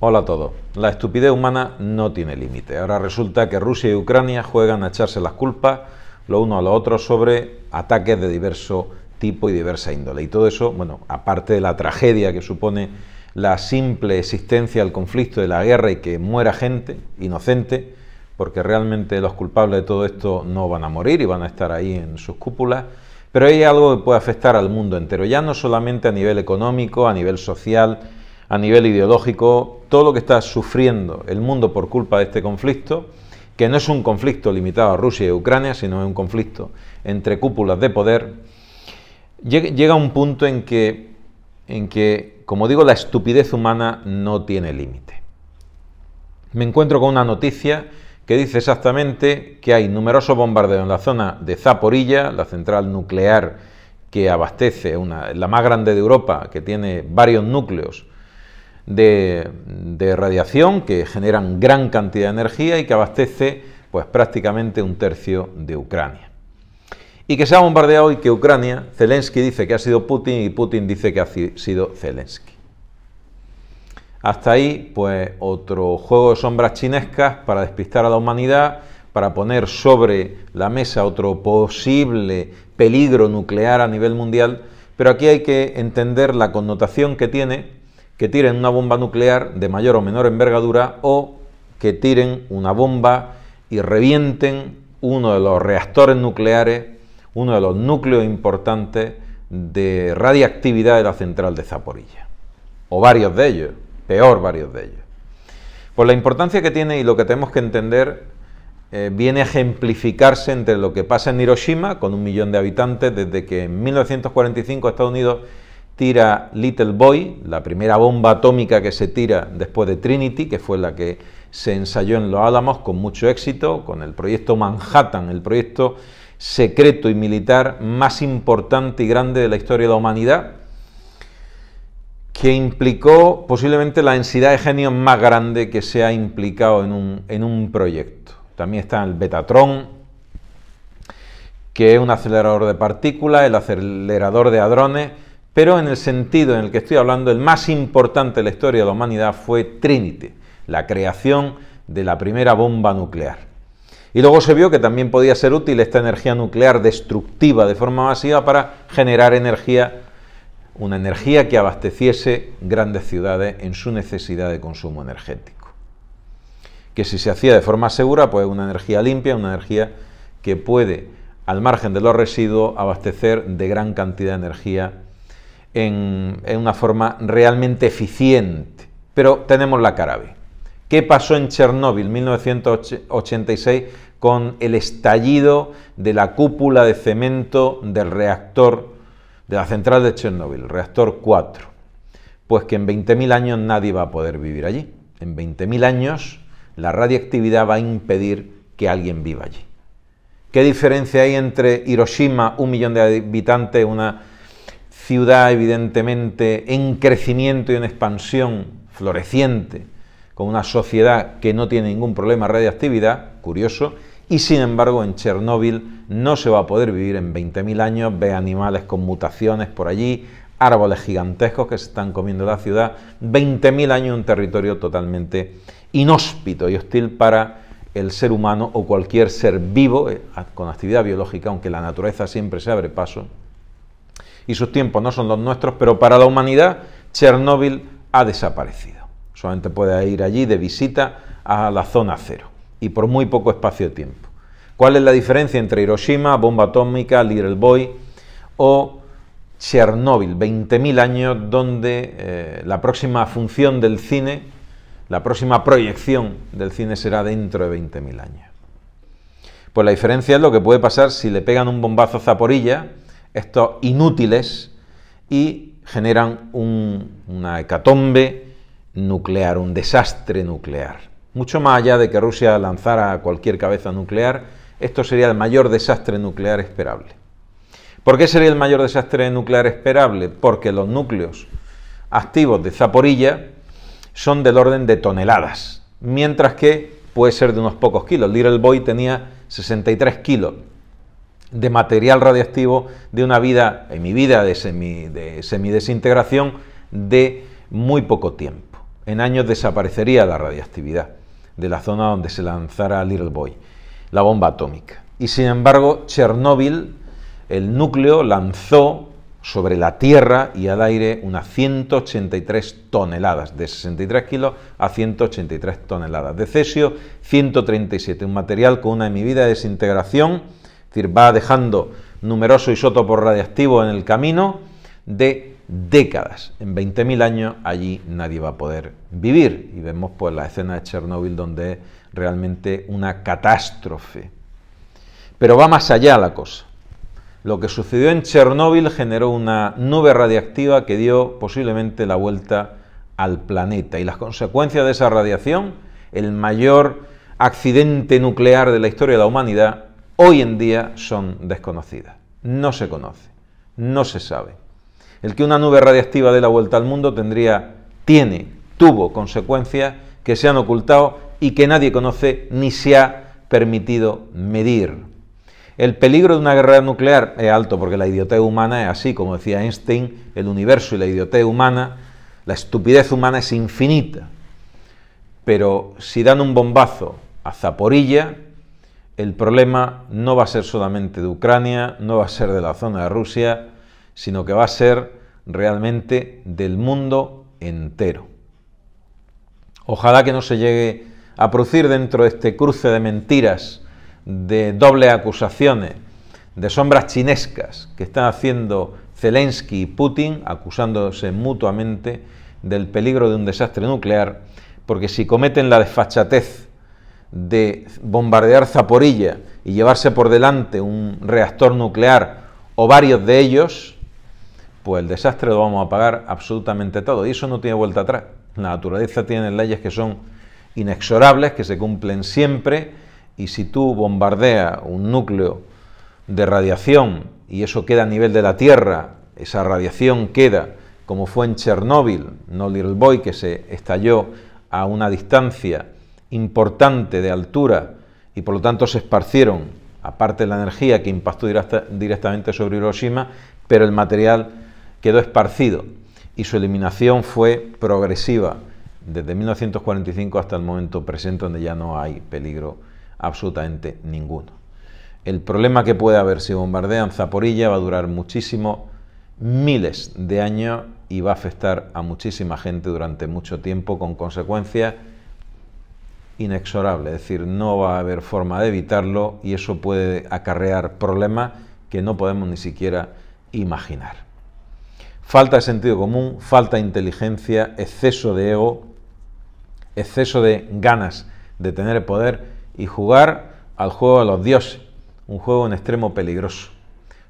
Hola a todos. La estupidez humana no tiene límite. Ahora resulta que Rusia y Ucrania juegan a echarse las culpas lo uno a lo otro sobre ataques de diverso tipo y diversa índole. Y todo eso, bueno, aparte de la tragedia que supone la simple existencia del conflicto, de la guerra y que muera gente inocente, porque realmente los culpables de todo esto no van a morir y van a estar ahí en sus cúpulas, pero hay algo que puede afectar al mundo entero, ya no solamente a nivel económico, a nivel social, a nivel ideológico, todo lo que está sufriendo el mundo por culpa de este conflicto, que no es un conflicto limitado a Rusia y Ucrania, sino es un conflicto entre cúpulas de poder, llega a un punto en que, en que, como digo, la estupidez humana no tiene límite. Me encuentro con una noticia que dice exactamente que hay numerosos bombardeos en la zona de Zaporilla, la central nuclear que abastece, la más grande de Europa, que tiene varios núcleos de, radiación que generan gran cantidad de energía y que abastece pues, prácticamente un tercio de Ucrania. Y que se ha bombardeado y que Ucrania, Zelensky dice que ha sido Putin y Putin dice que ha sido Zelensky. Hasta ahí, pues otro juego de sombras chinescas para despistar a la humanidad, para poner sobre la mesa otro posible peligro nuclear a nivel mundial, pero aquí hay que entender la connotación que tiene que tiren una bomba nuclear de mayor o menor envergadura o que tiren una bomba y revienten uno de los reactores nucleares, uno de los núcleos importantes de radiactividad de la central de Zaporilla. O varios de ellos, peor varios de ellos. Pues la importancia que tiene y lo que tenemos que entender eh, viene a ejemplificarse entre lo que pasa en Hiroshima, con un millón de habitantes, desde que en 1945 Estados Unidos tira Little Boy, la primera bomba atómica que se tira después de Trinity, que fue la que se ensayó en Los Álamos con mucho éxito, con el proyecto Manhattan, el proyecto secreto y militar más importante y grande de la historia de la humanidad, que implicó posiblemente la densidad de genios más grande que se ha implicado en un, proyecto. También está el Betatron, que es un acelerador de partículas, el acelerador de hadrones, pero en el sentido en el que estoy hablando, el más importante de la historia de la humanidad fue Trinity, la creación de la primera bomba nuclear. Y luego se vio que también podía ser útil esta energía nuclear destructiva de forma masiva para generar energía, una energía que abasteciese grandes ciudades en su necesidad de consumo energético. Que si se hacía de forma segura, pues una energía limpia, una energía que puede, al margen de los residuos, abastecer de gran cantidad de energía en, una forma realmente eficiente. Pero tenemos la cara ¿Qué pasó en Chernóbil 1986 con el estallido de la cúpula de cemento del reactor, de la central de Chernóbil, reactor 4? Pues que en 20.000 años nadie va a poder vivir allí. En 20.000 años la radiactividad va a impedir que alguien viva allí. ¿Qué diferencia hay entre Hiroshima, un millón de habitantes, una ciudad evidentemente en crecimiento y en expansión floreciente, con una sociedad que no tiene ningún problema de radiactividad, curioso, y sin embargo en Chernóbil no se va a poder vivir en 20.000 años, ve animales con mutaciones por allí, árboles gigantescos que se están comiendo la ciudad, 20.000 años un territorio totalmente inhóspito y hostil para el ser humano o cualquier ser vivo eh, con actividad biológica, aunque la naturaleza siempre se abre paso, y sus tiempos no son los nuestros, pero para la humanidad Chernóbil ha desaparecido. Solamente puede ir allí de visita a la zona cero y por muy poco espacio-tiempo. ¿Cuál es la diferencia entre Hiroshima, bomba atómica, Little Boy o Chernóbil, 20.000 años donde eh, la próxima función del cine, la próxima proyección del cine será dentro de 20.000 años? Pues la diferencia es lo que puede pasar si le pegan un bombazo a Zaporilla estos inútiles y generan un, una hecatombe nuclear, un desastre nuclear. Mucho más allá de que Rusia lanzara cualquier cabeza nuclear, esto sería el mayor desastre nuclear esperable. ¿Por qué sería el mayor desastre nuclear esperable? Porque los núcleos activos de Zaporilla son del orden de toneladas, mientras que puede ser de unos pocos kilos. Little Boy tenía 63 kilos de material radiactivo de una vida, en mi vida, de, semi, de semidesintegración de muy poco tiempo. En años desaparecería la radiactividad... de la zona donde se lanzara Little Boy, la bomba atómica. Y sin embargo, Chernóbil, el núcleo, lanzó sobre la Tierra y al aire unas 183 toneladas, de 63 kilos a 183 toneladas de cesio, 137, un material con una en de desintegración es decir, va dejando numerosos isótopos radiactivos en el camino de décadas. En 20.000 años allí nadie va a poder vivir. Y vemos pues la escena de Chernóbil donde es realmente una catástrofe. Pero va más allá la cosa. Lo que sucedió en Chernóbil generó una nube radiactiva que dio posiblemente la vuelta al planeta. Y las consecuencias de esa radiación, el mayor accidente nuclear de la historia de la humanidad, hoy en día son desconocidas. No se conoce, no se sabe. El que una nube radiactiva dé la vuelta al mundo tendría, tiene, tuvo consecuencias que se han ocultado y que nadie conoce ni se ha permitido medir. El peligro de una guerra nuclear es alto porque la idiotez humana es así, como decía Einstein, el universo y la idiotez humana, la estupidez humana es infinita. Pero si dan un bombazo a Zaporilla, el problema no va a ser solamente de Ucrania, no va a ser de la zona de Rusia, sino que va a ser realmente del mundo entero. Ojalá que no se llegue a producir dentro de este cruce de mentiras, de doble acusaciones, de sombras chinescas que están haciendo Zelensky y Putin, acusándose mutuamente del peligro de un desastre nuclear, porque si cometen la desfachatez de bombardear Zaporilla y llevarse por delante un reactor nuclear o varios de ellos, pues el desastre lo vamos a pagar absolutamente todo. Y eso no tiene vuelta atrás. La naturaleza tiene leyes que son inexorables, que se cumplen siempre, y si tú bombardeas un núcleo de radiación y eso queda a nivel de la Tierra, esa radiación queda, como fue en Chernóbil, no Little Boy, que se estalló a una distancia importante de altura y por lo tanto se esparcieron, aparte de la energía que impactó directamente sobre Hiroshima, pero el material quedó esparcido y su eliminación fue progresiva desde 1945 hasta el momento presente donde ya no hay peligro absolutamente ninguno. El problema que puede haber si bombardean Zaporilla va a durar muchísimo, miles de años y va a afectar a muchísima gente durante mucho tiempo con consecuencias inexorable, es decir, no va a haber forma de evitarlo y eso puede acarrear problemas que no podemos ni siquiera imaginar. Falta de sentido común, falta de inteligencia, exceso de ego, exceso de ganas de tener poder y jugar al juego de los dioses, un juego en extremo peligroso.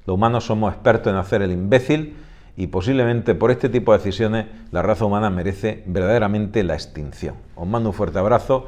Los humanos somos expertos en hacer el imbécil y posiblemente por este tipo de decisiones la raza humana merece verdaderamente la extinción. Os mando un fuerte abrazo